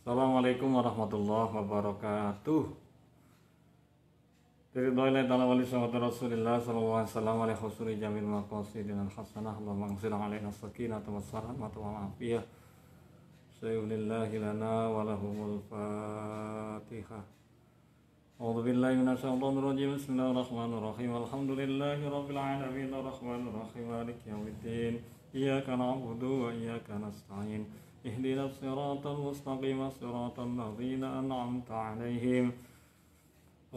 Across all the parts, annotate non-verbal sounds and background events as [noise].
Assalamualaikum warahmatullahi wabarakatuh. Ridhoillah dalam wali sahabat Rasulullah sallallahu alaihi wasallam alaihi khusuri jamil maqasid dan hasanah wa mangsil alaihi nasakin Atau sarhmat wa afiyah. Sayyidillah lana wa lahumul fatihah. أعوذ بالله من الشيطان الرجيم بسم الله الرحمن الرحيم الحمد لله رب العالمين الرحمن الرحيم مالك يوم اهدنا الصراط المستقيم صراط الذين أنعمت عليهم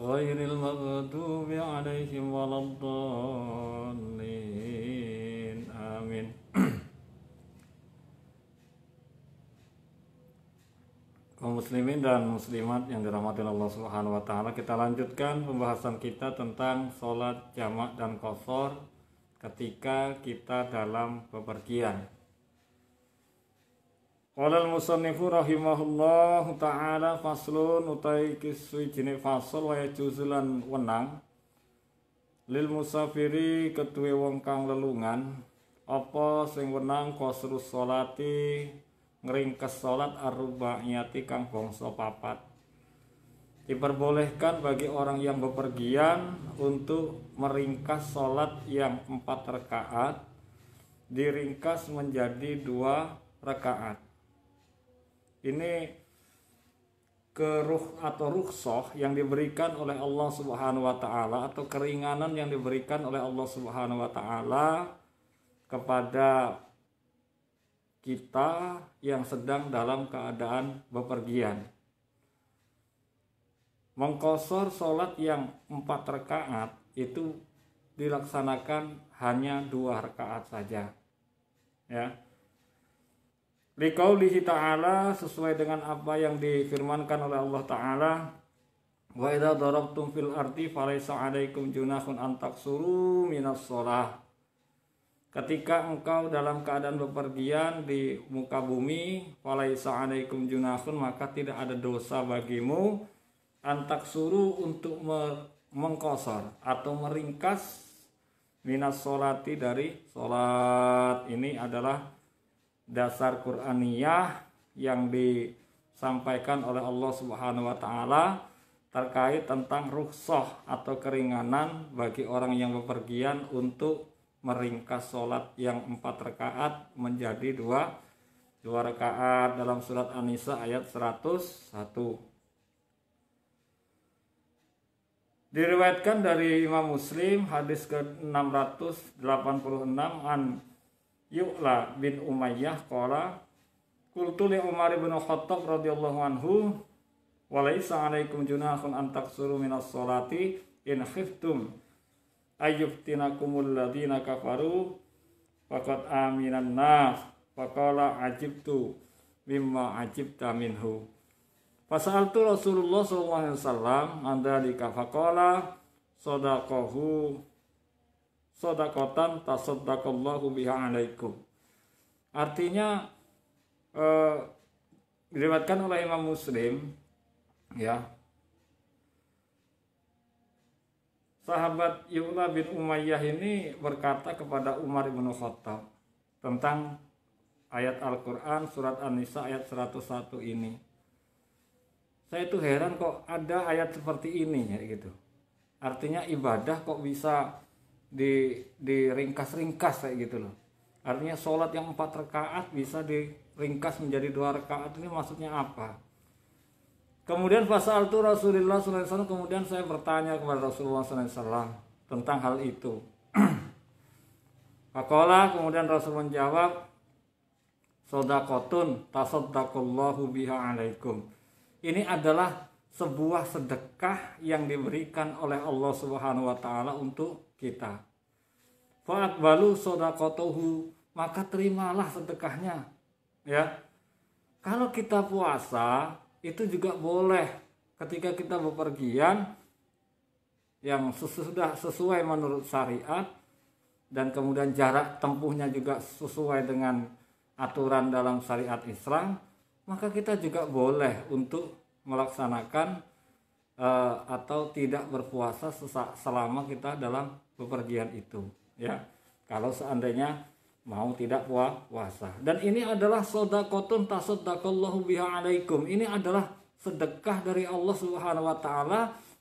غير المغضوب عليهم ولا الضالين آمين [clears throat] kaum muslimin dan muslimat yang dirahmati Allah Subhanahu wa taala, kita lanjutkan pembahasan kita tentang sholat jamak dan kosor ketika kita dalam bepergian. Qala al-musannifu rahimahullahu ta'ala faslun utai kiswi kiswijine fasl wa yajuzulan wenang lil musafiri ketuwe wong kang lelungan apa sing wenang qasru sholati ngringkes salat arba'iyati kang bangsa papat diperbolehkan bagi orang yang bepergian untuk meringkas salat yang empat rakaat diringkas menjadi dua rakaat ini keruh atau ruhsoh yang diberikan oleh Allah Subhanahu wa taala atau keringanan yang diberikan oleh Allah Subhanahu wa taala kepada kita yang sedang dalam keadaan bepergian. Mengkosor sholat yang empat rakaat itu dilaksanakan hanya dua rakaat saja. Ya, Liqaulihi ta'ala sesuai dengan apa yang difirmankan oleh Allah Ta'ala Wa idha darabtum fil arti falaysa 'alaikum junahun antak taksuru minas sholah Ketika engkau dalam keadaan bepergian di muka bumi falaysa 'alaikum junahun maka tidak ada dosa bagimu antak suruh untuk me mengkosor atau meringkas minas solati dari solat ini adalah dasar Quraniyah yang disampaikan oleh Allah Subhanahu wa taala terkait tentang rukhsah atau keringanan bagi orang yang bepergian untuk meringkas sholat yang empat rakaat menjadi dua dua rakaat dalam surat An-Nisa ayat 101 Diriwayatkan dari Imam Muslim hadis ke-686 an Yukla bin Umayyah qala Qultu li Umar bin Khattab radhiyallahu anhu walaisa alaikum junahun an suru minas salati in khiftum ayyuftinakumul ladina kafaru faqad aminan nas faqala ajibtu mimma ajibta minhu fasaltu Rasulullah sallallahu alaihi wasallam anda dikafaqala sadaqahu sodakotan tasodakallahu biha alaikum. Artinya eh, dilewatkan oleh Imam Muslim ya sahabat Yula bin Umayyah ini berkata kepada Umar bin Khattab tentang ayat Al-Quran surat An-Nisa ayat 101 ini saya itu heran kok ada ayat seperti ini ya gitu artinya ibadah kok bisa di ringkas ringkas kayak gitu loh artinya sholat yang empat rakaat bisa diringkas menjadi dua rakaat ini maksudnya apa kemudian al itu Rasulullah SAW kemudian saya bertanya kepada Rasulullah SAW tentang hal itu Pakola [clears throat] kemudian Rasul menjawab Sodakotun tasodakullahu biha alaikum Ini adalah sebuah sedekah yang diberikan oleh Allah Subhanahu wa taala untuk kita. Fa'at balu sodakotohu maka terimalah sedekahnya. Ya, kalau kita puasa itu juga boleh ketika kita bepergian yang sesudah sesuai menurut syariat dan kemudian jarak tempuhnya juga sesuai dengan aturan dalam syariat Islam maka kita juga boleh untuk melaksanakan Eh, atau tidak berpuasa selama kita dalam bepergian itu ya kalau seandainya mau tidak puasa dan ini adalah sodakotun tasodakallahu biha alaikum ini adalah sedekah dari Allah subhanahu wa ta'ala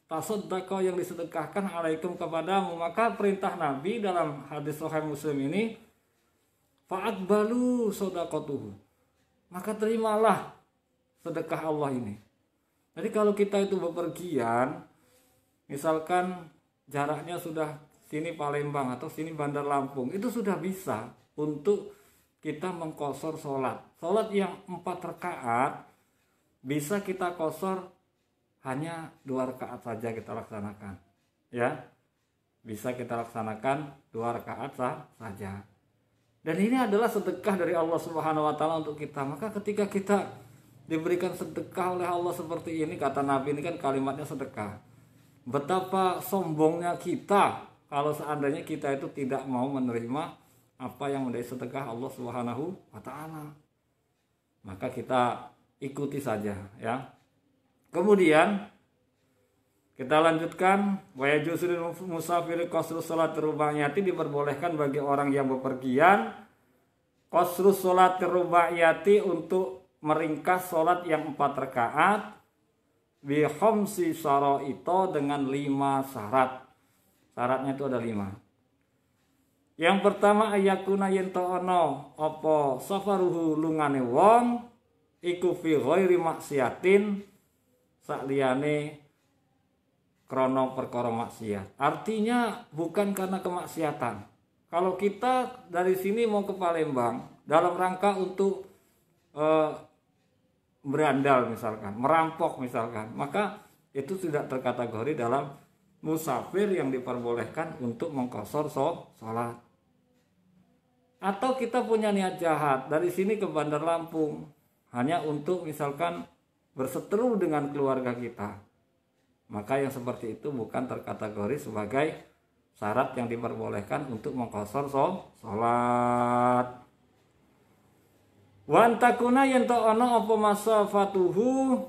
tasodakau yang disedekahkan alaikum kepadamu maka perintah Nabi dalam hadis Sahih Muslim ini faat balu sodakotuhu maka terimalah sedekah Allah ini jadi kalau kita itu bepergian, misalkan jaraknya sudah sini Palembang atau sini Bandar Lampung, itu sudah bisa untuk kita mengkosor sholat. Sholat yang empat rakaat bisa kita kosor hanya dua rakaat saja kita laksanakan. Ya, bisa kita laksanakan dua rakaat saja. Dan ini adalah sedekah dari Allah Subhanahu wa taala untuk kita. Maka ketika kita diberikan sedekah oleh Allah seperti ini kata Nabi ini kan kalimatnya sedekah betapa sombongnya kita kalau seandainya kita itu tidak mau menerima apa yang menjadi sedekah Allah Subhanahu wa taala maka kita ikuti saja ya kemudian kita lanjutkan waya musafir qasru salat rubaiyati diperbolehkan bagi orang yang bepergian qasru salat rubaiyati untuk meringkas sholat yang empat rakaat bi khamsi itu dengan lima syarat. Syaratnya itu ada lima. Yang pertama ayakuna yento ono opo safaruhu lungane wong iku fi ghairi maksiatin sakliyane krono perkara maksiat. Artinya bukan karena kemaksiatan. Kalau kita dari sini mau ke Palembang dalam rangka untuk eh, berandal misalkan, merampok misalkan, maka itu tidak terkategori dalam musafir yang diperbolehkan untuk mengkosor sholat. Atau kita punya niat jahat dari sini ke Bandar Lampung hanya untuk misalkan berseteru dengan keluarga kita. Maka yang seperti itu bukan terkategori sebagai syarat yang diperbolehkan untuk mengkosor sholat. Wantakuna yen to ana apa masafatuhu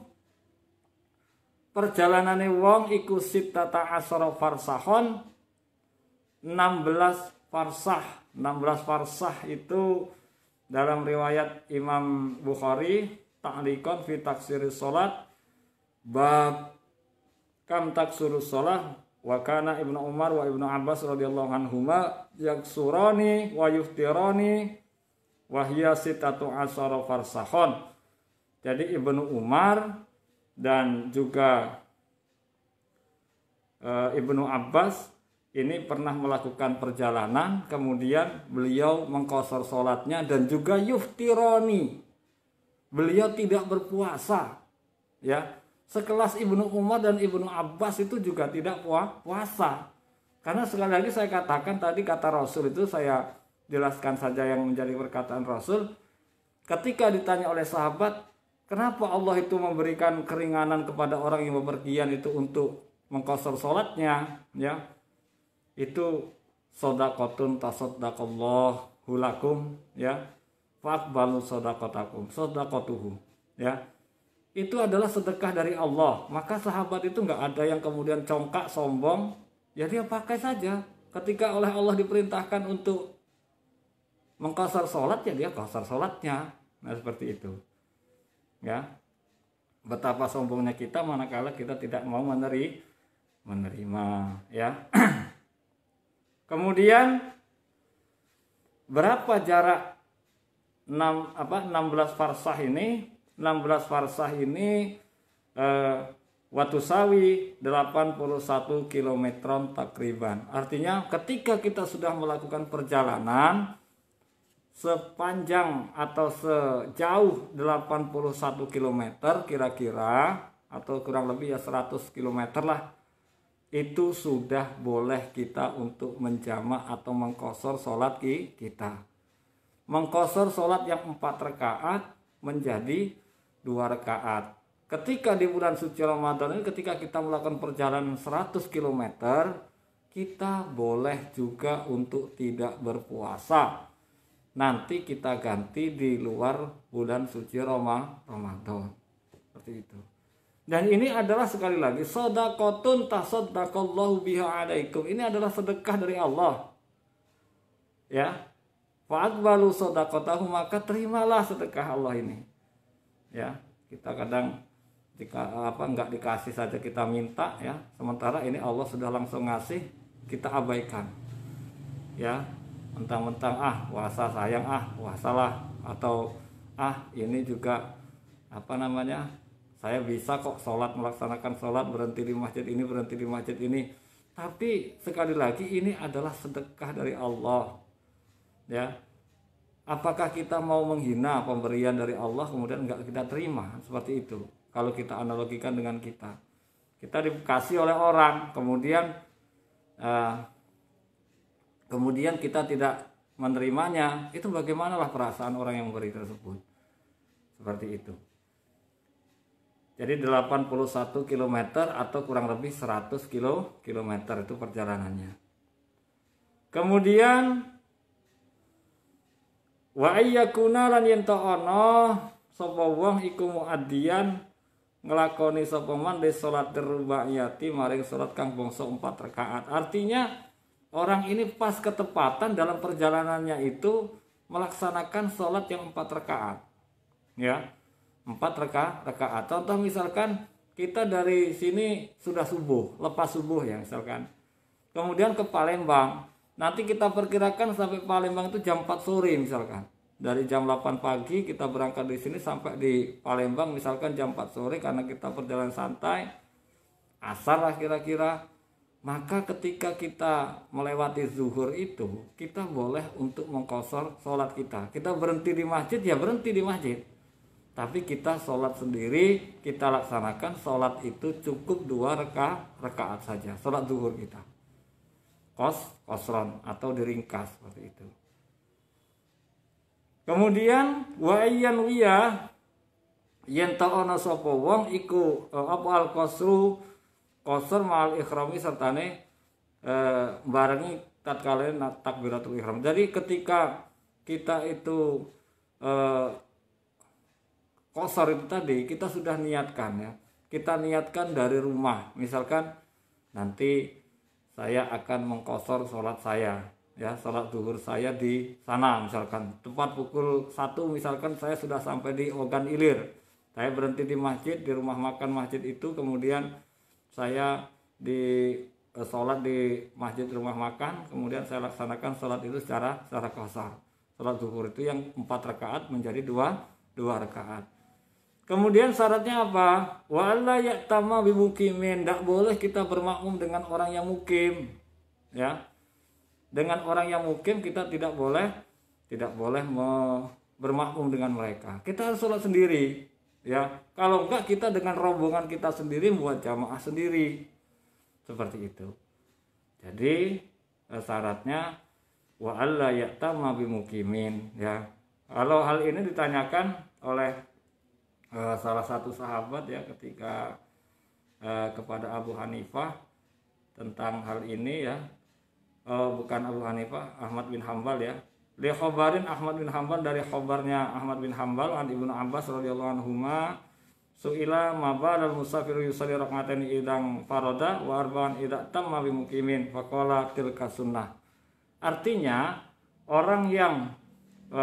perjalanane wong iku sitata asara farsahon 16 farsah 16 farsah itu dalam riwayat Imam Bukhari ta'likon fi taksiri salat bab kam taksuru salat wa kana Ibnu Umar wa Ibnu Abbas radhiyallahu anhuma yaksurani wa yuftirani wahya sitatu asara farsahon. Jadi Ibnu Umar dan juga e, Ibnu Abbas ini pernah melakukan perjalanan kemudian beliau mengkosor sholatnya dan juga yuftironi beliau tidak berpuasa ya sekelas Ibnu Umar dan Ibnu Abbas itu juga tidak puasa karena sekali lagi saya katakan tadi kata Rasul itu saya jelaskan saja yang menjadi perkataan Rasul ketika ditanya oleh sahabat kenapa Allah itu memberikan keringanan kepada orang yang bepergian itu untuk mengkosor sholatnya ya itu sodakotun tasodakallah hulakum ya fakbalu sodakotakum sodakotuhu ya itu adalah sedekah dari Allah maka sahabat itu nggak ada yang kemudian congkak sombong ya dia pakai saja ketika oleh Allah diperintahkan untuk mengkosor sholat ya dia kosor sholatnya nah seperti itu ya betapa sombongnya kita manakala kita tidak mau meneri, menerima ya [clears throat] kemudian berapa jarak 6 apa 16 farsah ini 16 farsah ini eh, sawi 81 km takriban. Artinya ketika kita sudah melakukan perjalanan sepanjang atau sejauh 81 km kira-kira atau kurang lebih ya 100 km lah itu sudah boleh kita untuk menjamak atau mengkosor sholat kita mengkosor sholat yang empat rekaat menjadi dua rekaat ketika di bulan suci Ramadan ini ketika kita melakukan perjalanan 100 km kita boleh juga untuk tidak berpuasa nanti kita ganti di luar bulan suci Roma, Ramadan seperti itu dan ini adalah sekali lagi sodakotun tasodakallahu biha alaikum ini adalah sedekah dari Allah ya faat balu sodakotahu maka terimalah sedekah Allah ini ya kita kadang jika apa nggak dikasih saja kita minta ya sementara ini Allah sudah langsung ngasih kita abaikan ya mentang-mentang ah puasa sayang ah puasalah atau ah ini juga apa namanya saya bisa kok sholat melaksanakan sholat berhenti di masjid ini berhenti di masjid ini tapi sekali lagi ini adalah sedekah dari Allah ya apakah kita mau menghina pemberian dari Allah kemudian nggak kita terima seperti itu kalau kita analogikan dengan kita kita dikasih oleh orang kemudian uh, kemudian kita tidak menerimanya, itu bagaimanalah perasaan orang yang memberi tersebut. Seperti itu. Jadi 81 km atau kurang lebih 100 kilo kilometer itu perjalanannya. Kemudian wa ayyakuna lan yen ono sapa wong iku muaddian nglakoni sapa man de salat rubaiyati maring salat kang bangsa 4 rakaat. Artinya Orang ini pas ketepatan dalam perjalanannya itu melaksanakan sholat yang empat rakaat. Ya, empat reka, rakaat Contoh misalkan kita dari sini sudah subuh, lepas subuh ya misalkan. Kemudian ke Palembang, nanti kita perkirakan sampai Palembang itu jam 4 sore misalkan. Dari jam 8 pagi kita berangkat di sini sampai di Palembang misalkan jam 4 sore karena kita perjalanan santai. Asar lah kira-kira maka ketika kita melewati zuhur itu kita boleh untuk mengkosor sholat kita kita berhenti di masjid ya berhenti di masjid tapi kita sholat sendiri kita laksanakan sholat itu cukup dua reka rekaat saja sholat zuhur kita kos kosron atau diringkas seperti itu kemudian waiyan wiyah yen ta ana wong iku eh, apa al kosor mal ikhrami sertane eh, barengi tatkala takbiratul ihram. Jadi ketika kita itu kosor e, itu tadi kita sudah niatkan ya. Kita niatkan dari rumah. Misalkan nanti saya akan mengkosor sholat saya ya sholat duhur saya di sana misalkan tempat pukul satu misalkan saya sudah sampai di Ogan Ilir saya berhenti di masjid di rumah makan masjid itu kemudian saya di eh, sholat di masjid rumah makan kemudian saya laksanakan sholat itu secara secara kasar sholat zuhur itu yang empat rakaat menjadi dua dua rakaat Kemudian syaratnya apa? Wala yaktama bimukimin. Tidak boleh kita bermakmum dengan orang yang mukim. Ya. Dengan orang yang mukim kita tidak boleh tidak boleh bermakmum dengan mereka. Kita harus sholat sendiri ya kalau enggak kita dengan rombongan kita sendiri buat jamaah sendiri seperti itu jadi eh, syaratnya wa alla ya'tama bimukimin ya kalau hal ini ditanyakan oleh uh, salah satu sahabat ya ketika uh, kepada Abu Hanifah tentang hal ini ya uh, bukan Abu Hanifah Ahmad bin Hambal ya li khobarin Ahmad bin Hambal dari khobarnya Ahmad bin Hambal an Ibnu Abbas radhiyallahu ma suila mabal musafir yusalli rakaatain idang faroda wa arba'an idza tamma bi mukimin faqala tilka sunnah artinya orang yang e,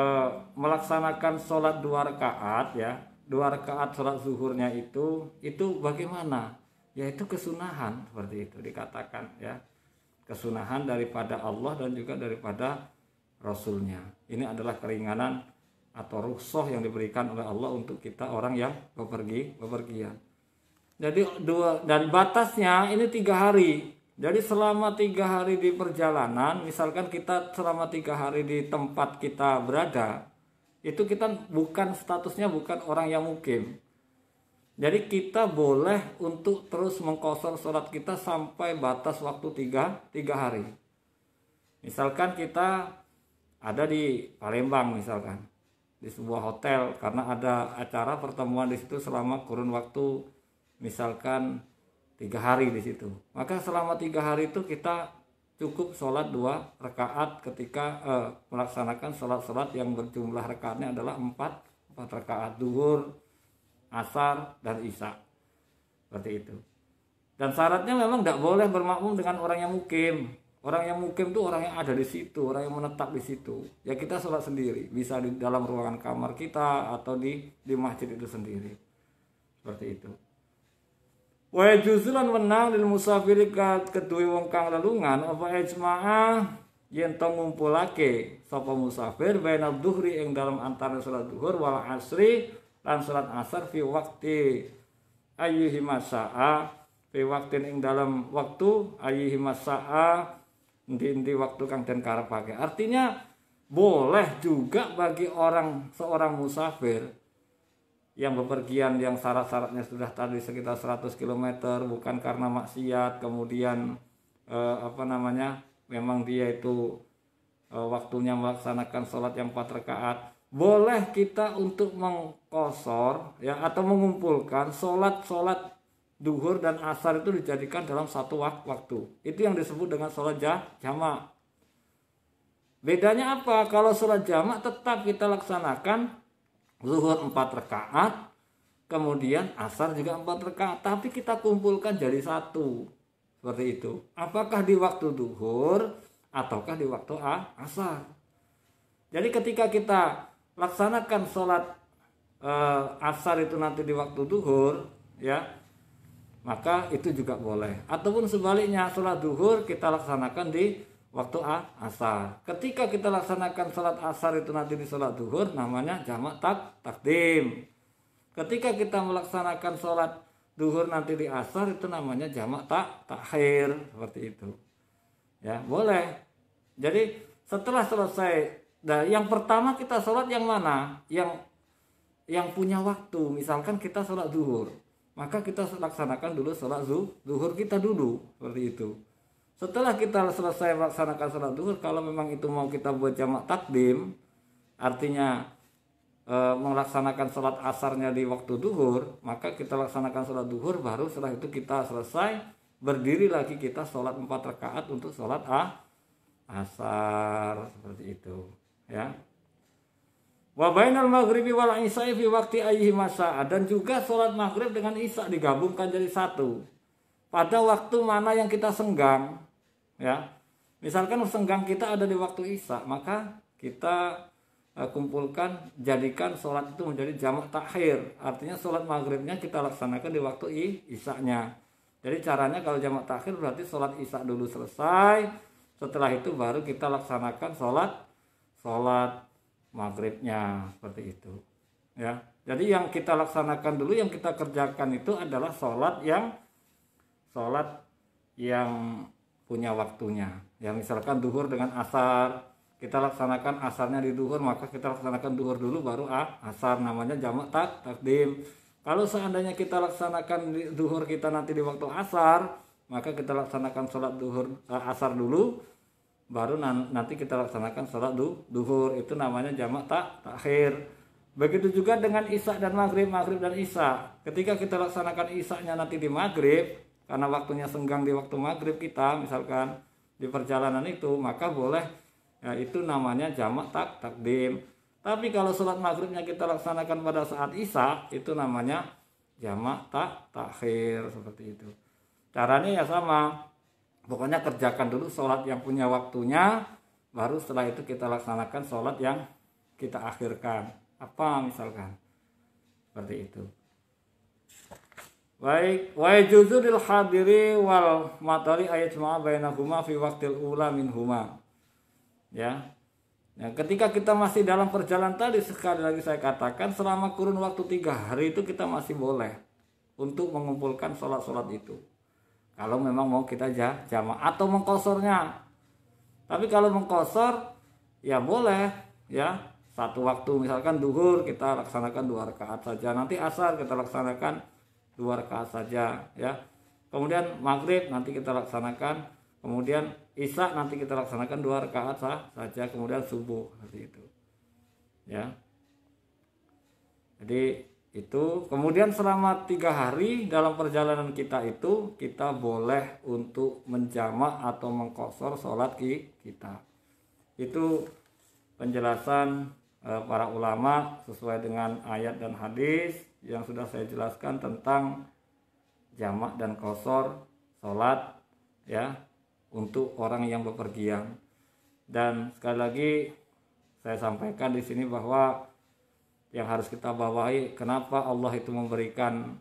melaksanakan sholat dua rakaat ya dua rakaat sholat zuhurnya itu itu bagaimana yaitu kesunahan seperti itu dikatakan ya kesunahan daripada Allah dan juga daripada rasulnya. Ini adalah keringanan atau rukshoh yang diberikan oleh Allah untuk kita orang yang bepergi bepergian. Jadi dua dan batasnya ini tiga hari. Jadi selama tiga hari di perjalanan, misalkan kita selama tiga hari di tempat kita berada, itu kita bukan statusnya bukan orang yang mukim. Jadi kita boleh untuk terus mengkosor sholat kita sampai batas waktu tiga, tiga hari. Misalkan kita ada di Palembang misalkan di sebuah hotel karena ada acara pertemuan di situ selama kurun waktu misalkan tiga hari di situ maka selama tiga hari itu kita cukup sholat dua rekaat ketika eh, melaksanakan sholat-sholat yang berjumlah rakaatnya adalah empat empat rekaat duhur asar dan isya seperti itu dan syaratnya memang tidak boleh bermakmum dengan orang yang mukim Orang yang mukim itu orang yang ada di situ, orang yang menetap di situ. Ya kita sholat sendiri, bisa di dalam ruangan kamar kita atau di di masjid itu sendiri. Seperti itu. Wa juzulan menang lil musafir kedue wong kang lelungan apa ijma'a yen to ngumpulake sapa musafir baina dhuhri ing dalam antara salat dhuhur wal asri lan salat asar fi waqti ayyuhi masaa fi waqtin ing dalam waktu ayyuhi masaa di inti waktu kang karena pakai Artinya boleh juga bagi orang seorang musafir yang bepergian yang syarat-syaratnya sudah tadi sekitar 100 km bukan karena maksiat kemudian eh, apa namanya memang dia itu eh, waktunya melaksanakan sholat yang empat rakaat boleh kita untuk mengkosor ya atau mengumpulkan sholat-sholat duhur dan asar itu dijadikan dalam satu waktu. Itu yang disebut dengan sholat jamak. Bedanya apa? Kalau sholat jamak tetap kita laksanakan zuhur empat rakaat, kemudian asar juga empat rakaat, tapi kita kumpulkan jadi satu. Seperti itu. Apakah di waktu duhur ataukah di waktu asar? Jadi ketika kita laksanakan sholat e, asar itu nanti di waktu duhur, ya maka itu juga boleh. Ataupun sebaliknya, sholat duhur kita laksanakan di waktu A, asar. Ketika kita laksanakan sholat asar itu nanti di sholat duhur, namanya jamak tak takdim. Ketika kita melaksanakan sholat duhur nanti di asar itu namanya jamak tak takhir seperti itu. Ya boleh. Jadi setelah selesai, nah, yang pertama kita sholat yang mana? Yang yang punya waktu, misalkan kita sholat duhur maka kita laksanakan dulu sholat zuhur kita dulu seperti itu setelah kita selesai melaksanakan sholat zuhur kalau memang itu mau kita buat jamak takdim artinya e, melaksanakan sholat asarnya di waktu duhur maka kita laksanakan sholat duhur baru setelah itu kita selesai berdiri lagi kita sholat empat rakaat untuk sholat ah, asar seperti itu ya Wabainal maghribi wal isya'i fi waqti ayyihi masa'a dan juga sholat maghrib dengan isya digabungkan jadi satu. Pada waktu mana yang kita senggang, ya. Misalkan senggang kita ada di waktu isya, maka kita uh, kumpulkan jadikan sholat itu menjadi jamak takhir. Artinya sholat maghribnya kita laksanakan di waktu isya'nya. Jadi caranya kalau jamak takhir berarti sholat isya dulu selesai, setelah itu baru kita laksanakan sholat sholat maghribnya seperti itu ya jadi yang kita laksanakan dulu yang kita kerjakan itu adalah sholat yang sholat yang punya waktunya ya misalkan duhur dengan asar kita laksanakan asarnya di duhur maka kita laksanakan duhur dulu baru ah, asar namanya jamak tak takdim kalau seandainya kita laksanakan duhur kita nanti di waktu asar maka kita laksanakan sholat duhur eh, asar dulu baru nanti kita laksanakan sholat du, duhur itu namanya jamak tak takhir begitu juga dengan isak dan maghrib maghrib dan isak ketika kita laksanakan isaknya nanti di maghrib karena waktunya senggang di waktu maghrib kita misalkan di perjalanan itu maka boleh ya, itu namanya jamak tak takdim tapi kalau sholat maghribnya kita laksanakan pada saat isak itu namanya jamak tak takhir seperti itu caranya ya sama pokoknya kerjakan dulu sholat yang punya waktunya baru setelah itu kita laksanakan sholat yang kita akhirkan apa misalkan seperti itu baik wa juzuril hadiri wal matari ayat jama'a bainahuma fi waktil ula minhuma ya Nah, ketika kita masih dalam perjalanan tadi sekali lagi saya katakan selama kurun waktu tiga hari itu kita masih boleh untuk mengumpulkan sholat-sholat itu kalau memang mau kita jamaah atau mengkosornya tapi kalau mengkosor ya boleh ya satu waktu misalkan duhur kita laksanakan dua rakaat saja nanti asar kita laksanakan dua rakaat saja ya kemudian maghrib nanti kita laksanakan kemudian isya nanti kita laksanakan dua rakaat saja kemudian subuh seperti itu ya jadi itu kemudian selama tiga hari dalam perjalanan kita itu kita boleh untuk menjamak atau mengkosor sholat kita itu penjelasan eh, para ulama sesuai dengan ayat dan hadis yang sudah saya jelaskan tentang jamak dan kosor sholat ya untuk orang yang bepergian dan sekali lagi saya sampaikan di sini bahwa yang harus kita bawahi kenapa Allah itu memberikan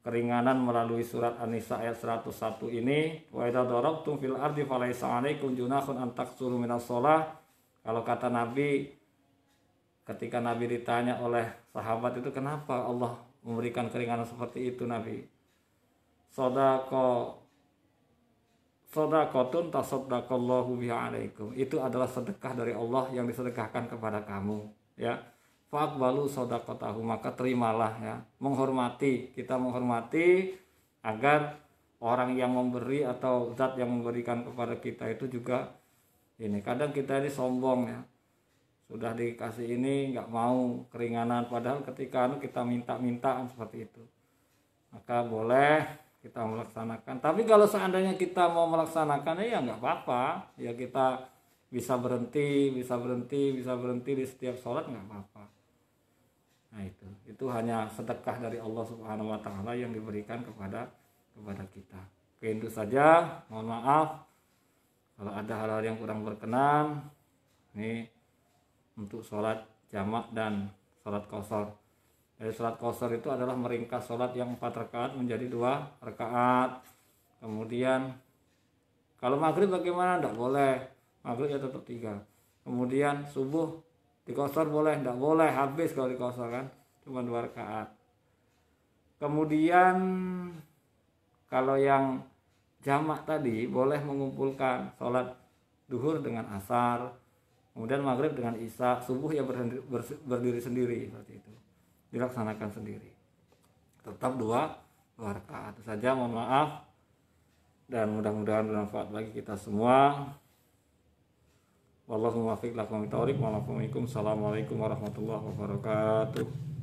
keringanan melalui surat An-Nisa ayat 101 ini wa idza darabtum fil ardi falaisa alaikum junahun an taqsuru minas shalah kalau kata Nabi ketika Nabi ditanya oleh sahabat itu kenapa Allah memberikan keringanan seperti itu Nabi sadaqa sadaqatun tasaddaqallahu biha alaikum itu adalah sedekah dari Allah yang disedekahkan kepada kamu ya fakbalu sodakotahu maka terimalah ya menghormati kita menghormati agar orang yang memberi atau zat yang memberikan kepada kita itu juga ini kadang kita ini sombong ya sudah dikasih ini nggak mau keringanan padahal ketika anu, kita minta minta seperti itu maka boleh kita melaksanakan tapi kalau seandainya kita mau melaksanakan ya nggak apa-apa ya kita bisa berhenti bisa berhenti bisa berhenti di setiap sholat nggak apa-apa Nah itu, itu hanya sedekah dari Allah Subhanahu wa taala yang diberikan kepada kepada kita. Oke, itu saja. Mohon maaf kalau ada hal-hal yang kurang berkenan. Ini untuk sholat jamak dan sholat kosor. Jadi sholat kosor itu adalah meringkas sholat yang empat rakaat menjadi dua rakaat. Kemudian kalau maghrib bagaimana? Tidak boleh. Maghrib ya tetap tiga. Kemudian subuh dikosor boleh tidak boleh habis kalau dikosor kan cuma dua rakaat kemudian kalau yang jamak tadi boleh mengumpulkan sholat duhur dengan asar kemudian maghrib dengan isya subuh ya berdiri sendiri seperti itu dilaksanakan sendiri tetap dua dua rakaat saja mohon maaf dan mudah-mudahan bermanfaat bagi kita semua Wallahu muwaffiq lakum taufiq wa Assalamualaikum warahmatullahi wabarakatuh.